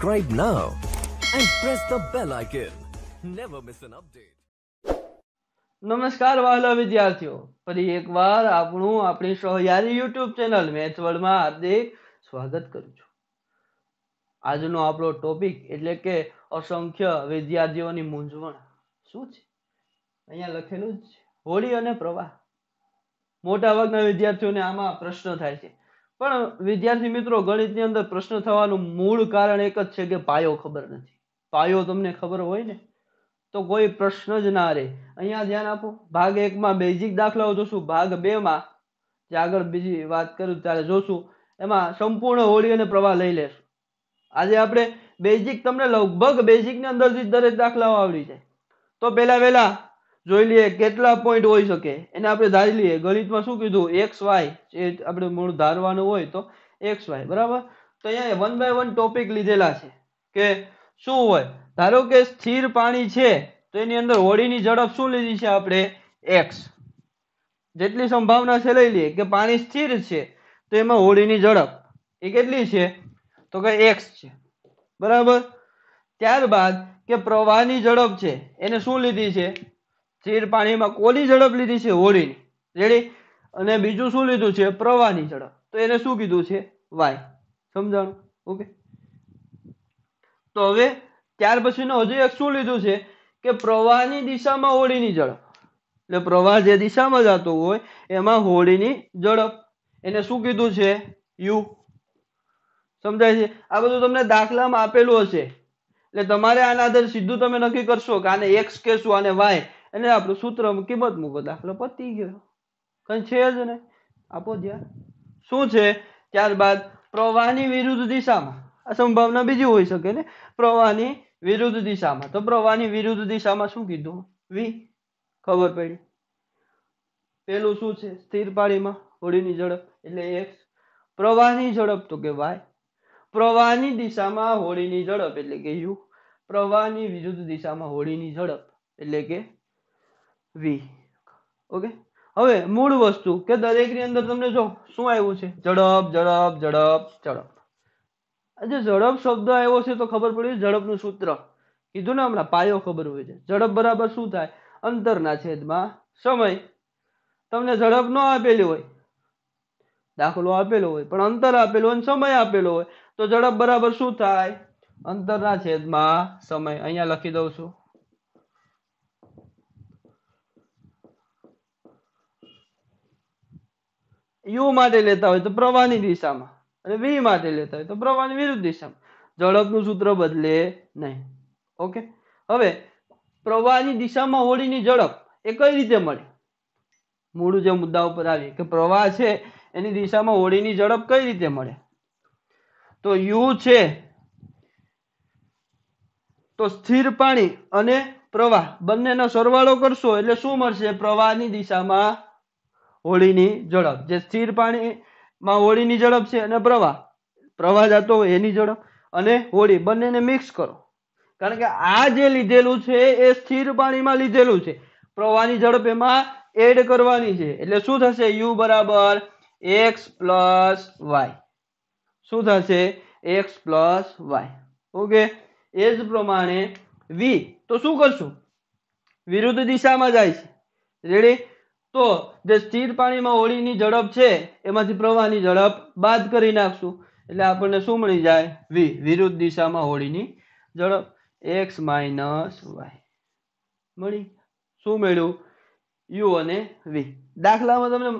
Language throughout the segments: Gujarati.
Subscribe now and press the bell icon. Never miss an update. નમસ્કાર વાહલા વિદ્યાર્થીઓ ફરી એકવાર આપણું આપણી સહયારી યુટ્યુબ ચેનલ મેથ વર્લ્ડમાં હાર્દિક સ્વાગત કરું છું આજનો આપણો ટોપિક એટલે કે અસંખ્ય વિદ્યાર્થીઓની મૂંઝવણ શું છે અહીંયા લખેલું જ હોળી અને પ્રવાહ મોટા ભાગના વિદ્યાર્થીઓને આમાં પ્રશ્ન થાય છે પણ વિદ્યાર્થી મિત્રો ગણિતની અંદર પ્રશ્ન થવાનું મૂળ કારણ એક જ છે કે પાયો ખબર નથી પાયો તમને ખબર હોય ને તો કોઈ પ્રશ્ન જ ના રહે અહીંયા ધ્યાન આપો ભાગ એકમાં બેઝિક દાખલાઓ જોશું ભાગ બેમાં જે આગળ બીજી વાત કરું ત્યારે જોશું એમાં સંપૂર્ણ હોળી અને પ્રવાહ લઈ લેશું આજે આપણે બેઝિક તમને લગભગ બેઝિકની અંદરથી દરેક દાખલાઓ આવડી જાય તો પહેલા વહેલા જોઈ લઈએ કેટલા પોઈન્ટ હોઈ શકે એને આપણે ધારી લઈએ ગણિતમાં શું કીધું એક્સ વાય એ આપણે મૂળ ધારવાનું હોય તો એક્સ વાય બરાબર તો અહીંયા વન બાય વન ટોપિક લીધેલા છે કે શું હોય ધારો કે સ્થિર પાણી છે તો એની અંદર હોળીની ઝડપ શું લીધી છે આપણે એક્સ જેટલી સંભાવના છે લઈ લઈએ કે પાણી સ્થિર છે તો એમાં હોડીની ઝડપ એ કેટલી છે તો કે એક્સ છે બરાબર ત્યારબાદ કે પ્રવાહની ઝડપ છે એને શું લીધી છે ચીર પાણીમાં કોની ઝડપ લીધી છે હોળીની રેડી અને બીજું શું લીધું છે પ્રવાહની ઝડપ તો એને શું કીધું છે વાય સમજાણું ઓકે તો હવે ત્યાર પછીનો હજુ એક શું લીધું છે કે પ્રવાહની દિશામાં હોળીની ઝડપ એટલે પ્રવાહ જે દિશામાં જતો હોય એમાં હોળીની ઝડપ એને શું કીધું છે યુ સમજાય છે આ બધું તમને દાખલામાં આપેલું હશે એટલે તમારે આના આધારે સીધું તમે નક્કી કરશો કે આને એક્સ કહેશું આને વાય અને આપણું સૂત્ર કિંમત મૂકો દાખલો પતી ગયો કઈ છે જ નહીં આપો ધ્યાન શું છે ત્યારબાદ પ્રવાહની વિરુદ્ધ દિશામાં આ સંભાવના બીજી હોઈ શકે ને પ્રવાહની વિરુદ્ધ દિશામાં તો પ્રવાહની વિરુદ્ધ દિશામાં શું કીધું વી ખબર પડી પેલું શું છે સ્થિર પાળીમાં હોળીની ઝડપ એટલે એક્સ પ્રવાહની ઝડપ તો કે વાય પ્રવાહની દિશામાં હોળીની ઝડપ એટલે કે યુ પ્રવાહની વિરુદ્ધ દિશામાં હોળીની ઝડપ એટલે કે વી ઓકે હવે મૂળ વસ્તુ કે દરેકની અંદર તમને જો શું આવ્યું છે ઝડપ ઝડપ ઝડપ ઝડપ આજે ઝડપ શબ્દ આવ્યો છે તો ખબર પડી ઝડપનું સૂત્ર કીધું ને હમણાં પાયો ખબર હોય છે ઝડપ બરાબર શું થાય અંતરના છેદમાં સમય તમને ઝડપ ન આપેલી હોય દાખલો આપેલો હોય પણ અંતર આપેલો હોય સમય આપેલો હોય તો ઝડપ બરાબર શું થાય અંતરના છેદમાં સમય અહીંયા લખી દઉં છું યુ માટે લેતા હોય તો પ્રવાહની દિશામાં અને વી માટે લેતા હોય તો પ્રવાહની વિરુદ્ધ દિશામાં ઝડપનું સૂત્ર બદલે નહીં ઓકે હવે પ્રવાહની દિશામાં હોડીની ઝડપ એ કઈ રીતે મળે મૂળ જે મુદ્દા ઉપર આવી કે પ્રવાહ છે એની દિશામાં હોડીની ઝડપ કઈ રીતે મળે તો યુ છે તો સ્થિર પાણી અને પ્રવાહ બંનેનો સરવાળો કરશો એટલે શું મળશે પ્રવાહની દિશામાં હોળીની ઝડપ જે સ્થિર પાણીમાં હોળીની ઝડપ છે અને પ્રવાહ પ્રવાહ જતો હોય એની ઝડપ અને હોળી બંનેને મિક્સ કરો કારણ કે આ જે લીધેલું છે એ સ્થિર પાણીમાં લીધેલું છે પ્રવાહની ઝડપ એમાં એડ કરવાની છે એટલે શું થશે યુ બરાબર એક્સ પ્લસ વાય શું થશે એક્સ પ્લસ વાય ઓકે એ જ પ્રમાણે વી તો શું કરશું વિરુદ્ધ દિશામાં જાય છે રેડી તો જે સ્થિર પાણીમાં હોળીની ઝડપ છે એમાંથી પ્રવાહની ઝડપ બાદ કરી નાખશું એટલે આપણને શું મળી જાય વી વિરુદ્ધ દિશામાં હોળીની ઝડપ એક્સ માઇનસ વાય મળી શું મળ્યું યુ અને વી દાખલામાં તમને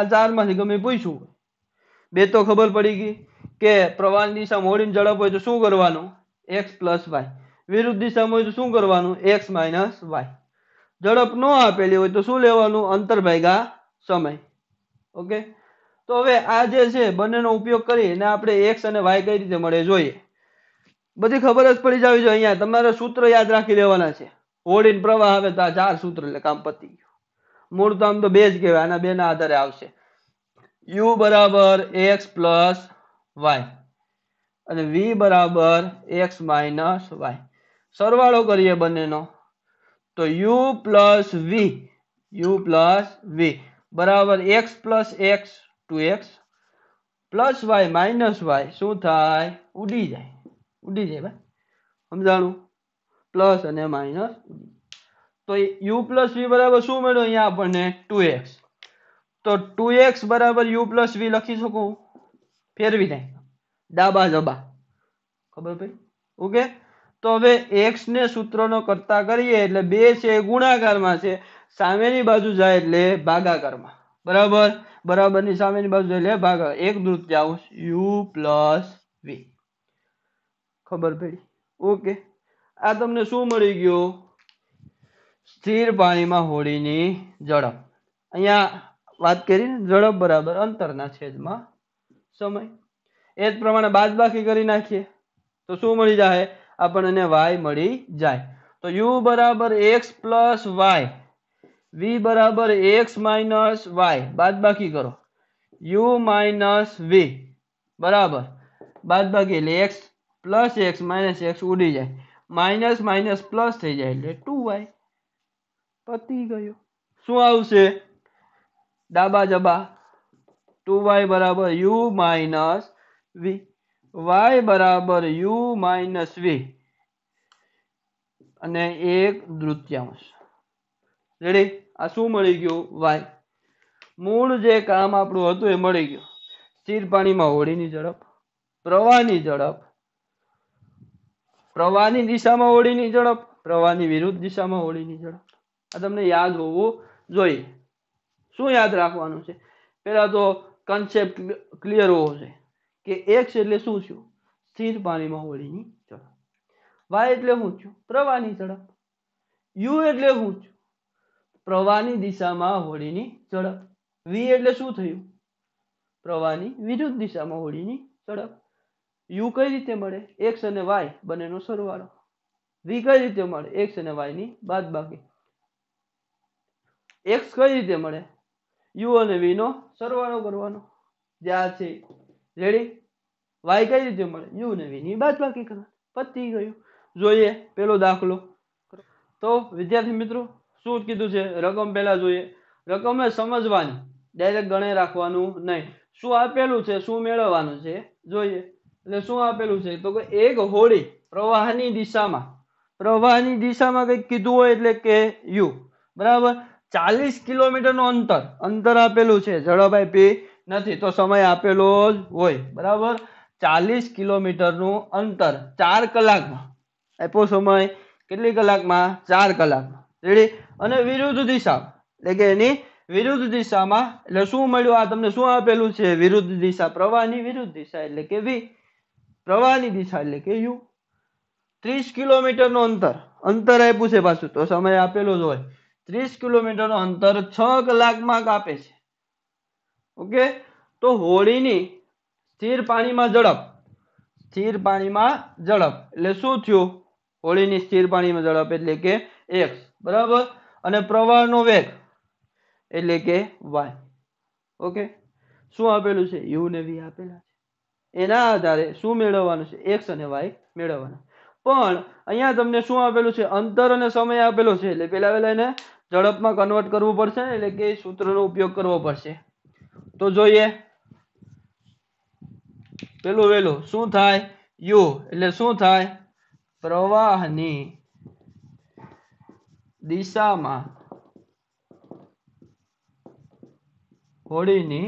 આ ચારમાંથી ગમે પૂછ્યું બે તો ખબર પડી ગઈ કે પ્રવાહની દિશામાં હોળીની ઝડપ હોય તો શું કરવાનું એક્સ પ્લસ વાય વિરુદ્ધ દિશામાં હોય તો શું કરવાનું એક્સ માઇનસ વાય ઝડપ ન આપેલી હોય તો શું લેવાનું અંતરભાગા સમય ઓકે તો હવે આ જે છે બંનેનો ઉપયોગ કરીને આપણે એક્સ અને વાય કઈ રીતે મળે જોઈએ બધી ખબર જ પડી જવી જોઈએ અહીંયા તમારે સૂત્ર યાદ રાખી લેવાના છે હોડ પ્રવાહ આવે તો આ ચાર સૂત્ર એટલે કામ પતી ગયું મૂળ તો આમ તો બે જ કહેવાય આના બેના આધારે આવશે યુ બરાબર એક્સ પ્લસ વાય અને વી બરાબર એક્સ માઇનસ વાય સરવાળો કરીએ બંનેનો તો U plus V U plus V બરાબર X plus X two X plus Y minus Y શું થાય ઉડી જાય ઉડી જાય ભાઈ સમજાણું પ્લસ અને માઇનસ તો યુ પ્લસ વી બરાબર શું મળ્યું અહીંયા આપણને ટુ એક્સ તો ટુ એક્સ બરાબર યુ પ્લસ વી લખી શકું ફેરવી નાખ ડાબા જબા ખબર પડી ઓકે તો હવે એક્સ ને સૂત્રનો કરતા કરીએ એટલે બે છે ગુણાકારમાં છે સામેની બાજુ જાય એટલે ભાગાકારમાં બરાબર બરાબરની સામેની બાજુ એટલે ભાગાકાર એક દૃત્યાંશ યુ પ્લસ વી ખબર પડી ઓકે આ તમને શું મળી ગયું સ્થિર પાણીમાં હોળીની ઝડપ અહીંયા વાત કરીને ઝડપ બરાબર અંતરના છેદમાં સમય એ જ પ્રમાણે બાદબાકી કરી નાખીએ તો શું મળી જાય આપણને વાય મળી જાય તો યુ બરાબર એક્સ પ્લસ વાય વી બરાબર એક્સ માઇનસ વાય બાદ બાકી કરો યુ માઇનસ વી બરાબર બાદ બાકી એટલે X plus X minus X ઉડી જાય માઇનસ માઇનસ પ્લસ થઈ જાય એટલે ટુ વાય પતી ગયો શું આવશે ડાબા જબા ટુ વાય બરાબર યુ માઇનસ વી વાય બરાબર યુ માઇનસ વી અને એક દૃત્યાંશ રેડી આ શું મળી ગયું વાય મૂળ જે કામ આપણું હતું એ મળી ગયું સ્થિર પાણીમાં હોડીની ઝડપ પ્રવાહની ઝડપ પ્રવાહની દિશામાં હોળીની ઝડપ પ્રવાહની વિરુદ્ધ દિશામાં હોળીની ઝડપ આ તમને યાદ હોવું જોઈએ શું યાદ રાખવાનું છે પહેલા તો કન્સેપ્ટ ક્લિયર હોવો જોઈએ કે એક્સ એટલે શું થયું સ્થિર પાણીમાં હોળીની ઝડપ વાય એટલે શું થયું પ્રવાહની ઝડપ યુ એટલે શું થયું પ્રવાહની દિશામાં હોળીની ઝડપ વી એટલે શું થયું પ્રવાહની વિરુદ્ધ દિશામાં હોળીની ઝડપ યુ કઈ રીતે મળે એક્સ અને વાય બંનેનો સરવાળો વી કઈ રીતે મળે એક્સ અને વાયની બાદ બાકી એક્સ કઈ રીતે મળે યુ અને વીનો સરવાળો કરવાનો જે આ છે રેડી વાય કઈ રીતે મળે યુ ને વીની બાદબાકી કરવા પતી ગયું જોઈએ પેલો દાખલો તો વિદ્યાર્થી મિત્રો શું કીધું છે રકમ પહેલા જોઈએ રકમને સમજવાની ડાયરેક્ટ ગણે રાખવાનું નહીં શું આપેલું છે શું મેળવવાનું છે જોઈએ એટલે શું આપેલું છે તો કે એક હોડી પ્રવાહની દિશામાં પ્રવાહની દિશામાં કંઈક કીધું હોય એટલે કે યુ બરાબર ચાલીસ કિલોમીટરનું અંતર અંતર આપેલું છે ઝડપ આપી નથી તો સમય આપેલો જ હોય બરાબર ચાલીસ કિલોમીટરનું અંતર ચાર કલાકમાં આપ્યો સમય કેટલી કલાકમાં ચાર કલાકમાં રેડી અને વિરુદ્ધ દિશા એટલે કે એની વિરુદ્ધ દિશામાં એટલે શું મળ્યું આ તમને શું આપેલું છે વિરુદ્ધ દિશા પ્રવાહની વિરુદ્ધ દિશા એટલે કે વી પ્રવાહની દિશા એટલે કે યુ ત્રીસ કિલોમીટરનું અંતર અંતર આપ્યું છે પાછું તો સમય આપેલો જ હોય ત્રીસ કિલોમીટરનું અંતર છ કલાકમાં કાપે છે ઓકે તો હોળીની સ્થિર પાણીમાં ઝડપ સ્થિર પાણીમાં ઝડપ એટલે શું થયું હોળીની સ્થિર પાણીમાં ઝડપ એટલે કે એક્સ બરાબર અને પ્રવાહનો વેગ એટલે કે વાય ઓકે શું આપેલું છે યુ ને વી આપેલા છે એના આધારે શું મેળવવાનું છે એક્સ અને વાય મેળવવાનું પણ અહીંયા તમને શું આપેલું છે અંતર અને સમય આપેલો છે એટલે પહેલા પહેલા એને ઝડપમાં કન્વર્ટ કરવું પડશે એટલે કે સૂત્રનો ઉપયોગ કરવો પડશે તો જોઈએ પેલું વેલું શું થાય યુ એટલે શું થાય પ્રવાહની દિશામાં હોડીની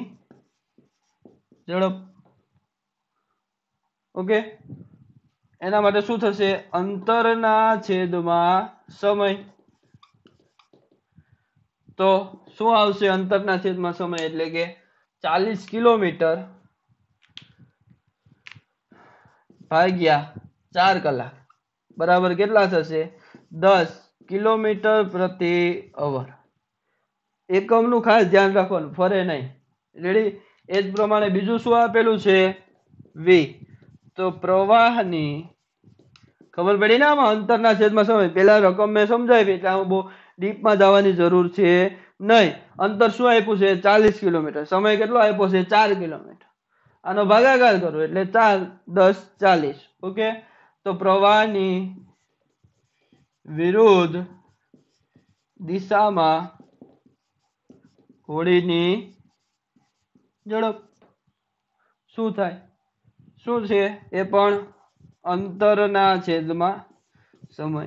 ઝડપ ઓકે એના માટે શું થશે અંતરના છેદમાં સમય તો શું આવશે અંતરના છેદમાં સમય એટલે કે ચાલીસ કિલોમીટર ભાગ્યા ચાર કલાક બરાબર કેટલા થશે દસ કિલોમીટર પ્રતિ અવર એકમનું ખાસ ધ્યાન રાખવાનું ફરે નહીં રેડી એ જ પ્રમાણે બીજું શું આપેલું છે વી તો પ્રવાહની ખબર પડી ને આમાં અંતરના છેદમાં સમય પેલા રકમ મેં સમજાવી એટલે આમાં બહુ ડીપમાં જવાની જરૂર છે નહીં અંતર શું આપ્યું છે ચાલીસ કિલોમીટર સમય કેટલો આપ્યો છે ચાર કિલોમીટર આનો ભાગાકાર કરો એટલે ચાર દસ ચાલીસ ઓકે તો પ્રવાહની વિરુદ્ધ દિશામાં હોળીની ઝડપ શું થાય શું છે એ પણ અંતરના છેદમાં સમય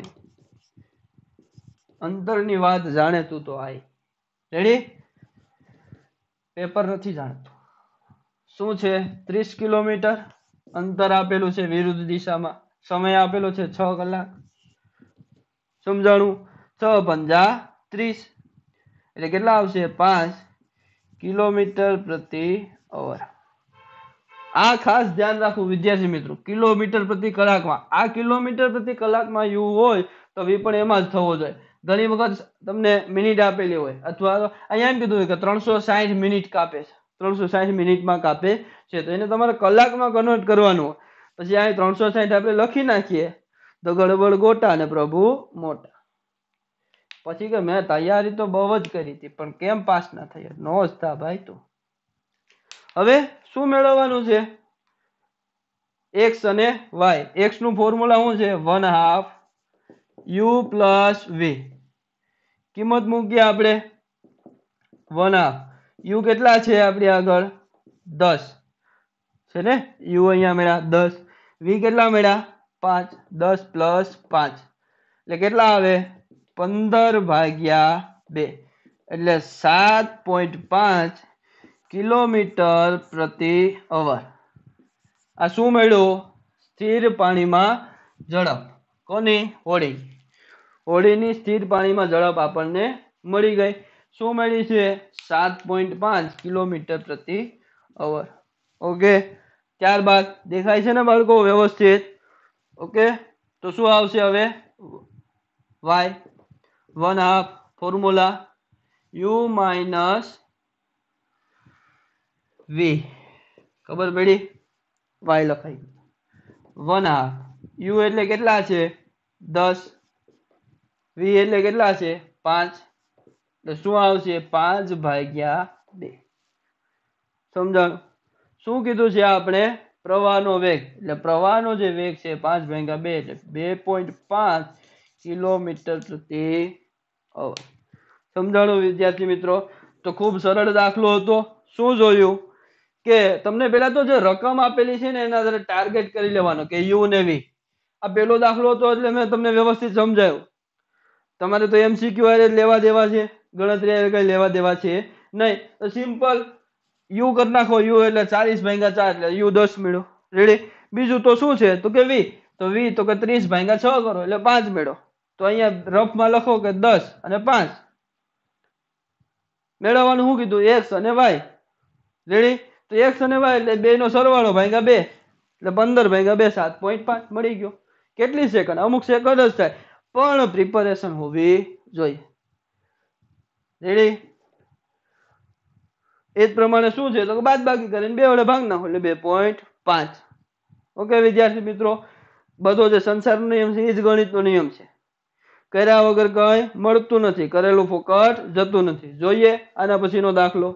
અંતરની વાત જાણે તું તો આય રેડી પેપર નથી જાણતું શું છે ત્રીસ કિલોમીટર અંતર આપેલું છે વિરુદ્ધ દિશામાં સમય આપેલો છે છ કલાક સમજાણું છ પંજા ત્રીસ એટલે કેટલા આવશે પાંચ કિલોમીટર પ્રતિ અવર આ ખાસ ધ્યાન રાખવું વિદ્યાર્થી મિત્રો કિલોમીટર પ્રતિ કલાકમાં આ કિલોમીટર પ્રતિ કલાકમાં યુ હોય તો વી પણ એમાં જ થવો જોઈએ ઘણી વખત તમને મિનિટ આપેલી હોય અથવા તો અહીંયા એમ કીધું કે ત્રણસો સાહીઠ મિનિટ કાપે છે ત્રણસો સાહીઠ મિનિટમાં કાપે છે તો એને તમારે કલાકમાં કન્વર્ટ કરવાનું હોય પછી અહીં ત્રણસો સાહીઠ આપણે લખી નાખીએ તો ગડબડ ગોટા અને પ્રભુ મોટા પછી કે મેં તૈયારી તો બહુ જ કરી હતી પણ કેમ પાસ ના થઈ નો જ થા ભાઈ તું હવે શું મેળવવાનું છે એક્સ અને વાય એક્સ નું ફોર્મ્યુલા શું છે one half U plus V કિંમત મૂકીએ આપણે વન હાફ યુ કેટલા છે આપણી આગળ દસ છે ને યુ અહીંયા મેળા દસ વી કેટલા મળ્યા પાંચ દસ પ્લસ પાંચ એટલે કેટલા આવે પંદર ભાગ્યા બે એટલે સાત પોઈન્ટ પાંચ કિલોમીટર પ્રતિ અવર આ શું મળ્યું સ્થિર પાણીમાં ઝડપ કોની હોડી હોળીની સ્થિર પાણીમાં ઝડપ આપણને મળી ગઈ શું મળી છે સાત પોઈન્ટ પાંચ કિલોમીટર પ્રતિ અવર ઓકે ત્યારબાદ દેખાય છે ને બાળકો વ્યવસ્થિત ઓકે તો શું આવશે હવે Y one half formula U minus V ખબર પડી વાય લખાઈ વન હાફ યુ એટલે કેટલા છે દસ વી એટલે કેટલા છે પાંચ તો શું આવશે પાંચ ભાગ્યા બે સમજાણું શું કીધું છે આપણે પ્રવાહનો વેગ એટલે પ્રવાહનો જે વેગ છે પાંચ ભાગ્યા બે એટલે બે પોઈન્ટ પાંચ કિલોમીટર પ્રતિ અવર સમજાણું વિદ્યાર્થી મિત્રો તો ખૂબ સરળ દાખલો હતો શું જોયું કે તમને પેલા તો જે રકમ આપેલી છે ને એના ટાર્ગેટ કરી લેવાનો કે યુ ને વી આ પેલો દાખલો હતો એટલે મેં તમને વ્યવસ્થિત સમજાયું તમારે તો એમસીક્યુ હારે લેવા દેવા છે ગણતરી હારે કઈ લેવા દેવા છે નહીં તો સિમ્પલ યુ કરી નાખો યુ એટલે ચાલીસ ભાગ્યા ચાર એટલે યુ દસ મેળો રેડી બીજું તો શું છે તો કે વી તો વી તો કે ત્રીસ ભાગ્યા છ કરો એટલે પાંચ મેળો તો અહીંયા રફમાં લખો કે દસ અને પાંચ મેળવવાનું શું કીધું એક્સ અને વાય રેડી તો એક્સ અને વાય એટલે બે નો સરવાળો ભાગ્યા બે એટલે પંદર ભાગ્યા બે સાત પોઈન્ટ પાંચ મળી ગયો કેટલી સેકન્ડ અમુક સેકન્ડ જ થાય પણ પ્રિપેરેશન હોવી જોઈએ રેડી એ જ પ્રમાણે શું છે તો બાદ બાકી કરીને બે વડે ભાગ નાખો એટલે બે પોઈન્ટ પાંચ ઓકે વિદ્યાર્થી મિત્રો બધો જે સંસારનો નિયમ છે એ જ ગણિતનો નિયમ છે કર્યા વગર કંઈ મળતું નથી કરેલું ફોકટ જતું નથી જોઈએ આના પછીનો દાખલો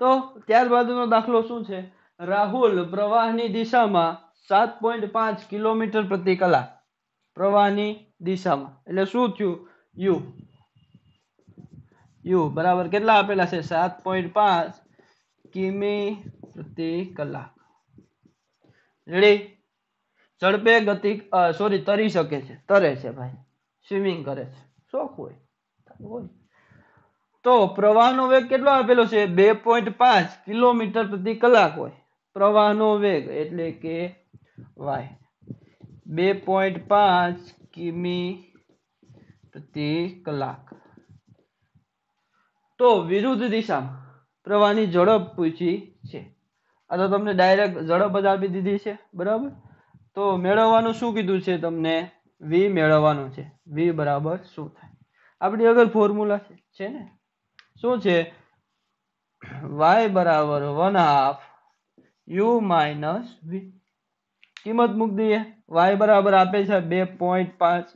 તો ત્યારબાદનો દાખલો શું છે રાહુલ પ્રવાહની દિશામાં સાત પોઈન્ટ પાંચ કિલોમીટર પ્રતિ કલાક પ્રવાહની દિશામાં એટલે શું થયું યુ યુ બરાબર કેટલા આપેલા છે સાત પોઈન્ટ પાંચ કિમી પ્રતિ કલાક રેડી ઝડપે ગતિ સોરી તરી શકે છે તરે છે ભાઈ સ્વિમિંગ કરે છે શોખ હોય તો પ્રવાહનો વેગ કેટલો આપેલો છે બે પોઈન્ટ પાંચ કિલોમીટર પ્રતિ કલાક હોય પ્રવાહનો વેગ એટલે કે વાય બે પોઈન્ટ પાંચ કિમી પ્રતિ કલાક તો વિરુદ્ધ દિશામાં પ્રવાહની ઝડપ પૂછી છે આ તો તમને ડાયરેક્ટ ઝડપ જ આપી દીધી છે બરાબર તો મેળવવાનું શું કીધું છે તમને વી મેળવવાનું છે વી બરાબર શું થાય આપણી અગર ફોર્મ્યુલા છે ને શું છે વાય બરાબર one half U minus V કિંમત મૂકી દઈએ વાય બરાબર આપે છે બે પોઈન્ટ પાંચ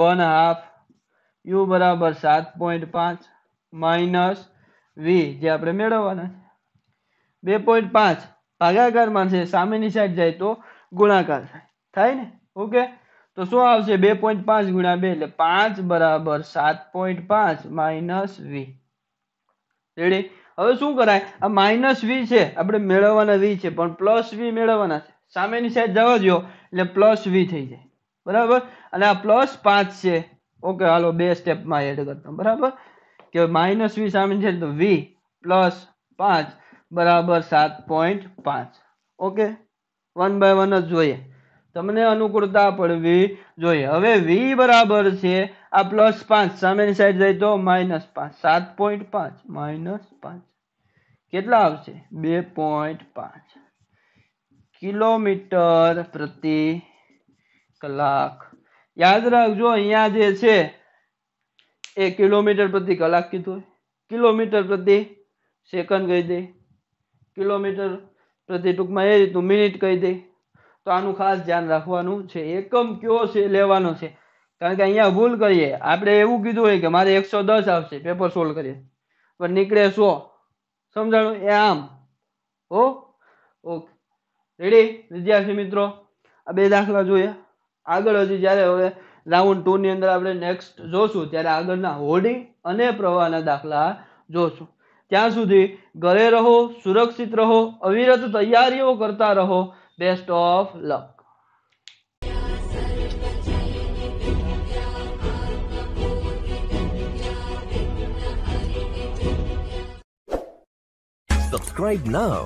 વન હાફ યુ બરાબર સાત પોઈન્ટ પાંચ માઇનસ વી જે આપણે મેળવવાના છે બે પોઈન્ટ પાંચ ભાગાકારમાં છે સામેની સાઈડ જાય તો ગુણાકાર થાય ને ઓકે તો શું આવશે બે પોઈન્ટ પાંચ ગુણ્યા બે એટલે પાંચ બરાબર સાત પોઈન્ટ પાંચ માઇનસ વી રેડી હવે શું કરાય આ માઇનસ વી છે આપણે મેળવવાના વી છે પણ પ્લસ વી મેળવવાના છે સામેની સાઈડ જવા દો એટલે પ્લસ વી થઈ જાય બરાબર અને આ પ્લસ પાંચ છે ઓકે હાલો બે સ્ટેપમાં એડ કરતા બરાબર કે માઇનસ વી સામે છે તો વી પ્લસ પાંચ બરાબર સાત પોઈન્ટ પાંચ ઓકે વન બાય વન જ જોઈએ તમને અનુકૂળતા પડવી જોઈએ હવે વી બરાબર છે આ પ્લસ પાંચ સામેની સાઈડ જાય તો માઇનસ પાંચ સાત પોઈન્ટ પાંચ માઇનસ પાંચ કેટલા આવશે બે પોઈન્ટ પાંચ કિલોમીટર પ્રતિ કલાક યાદ રાખજો અહીંયા જે છે એ કિલોમીટર પ્રતિ કલાક કીધું કિલોમીટર પ્રતિ સેકન્ડ કહી દે કિલોમીટર પ્રતિ ટૂંકમાં એ રીતનું મિનિટ કહી દે તો આનું ખાસ ધ્યાન રાખવાનું છે એકમ કયો છે લેવાનો છે કારણ કે અહીંયા ભૂલ કરીએ આપણે એવું કીધું હોય કે મારે એકસો દસ આવશે પેપર સોલ્વ કરીએ પણ નીકળે સો સમજાણું એ આમ ઓ ઓકે રેડી વિદ્યાર્થી મિત્રો આ બે દાખલા જોઈએ આગળ હજી જ્યારે હવે રાઉન્ડ ટુ ની અંદર આપણે નેક્સ્ટ જોશું ત્યારે આગળના હોર્ડિંગ અને પ્રવાહના દાખલા જોશું ત્યાં સુધી ઘરે રહો સુરક્ષિત રહો અવિરત તૈયારીઓ કરતા રહો best of luck Subscribe now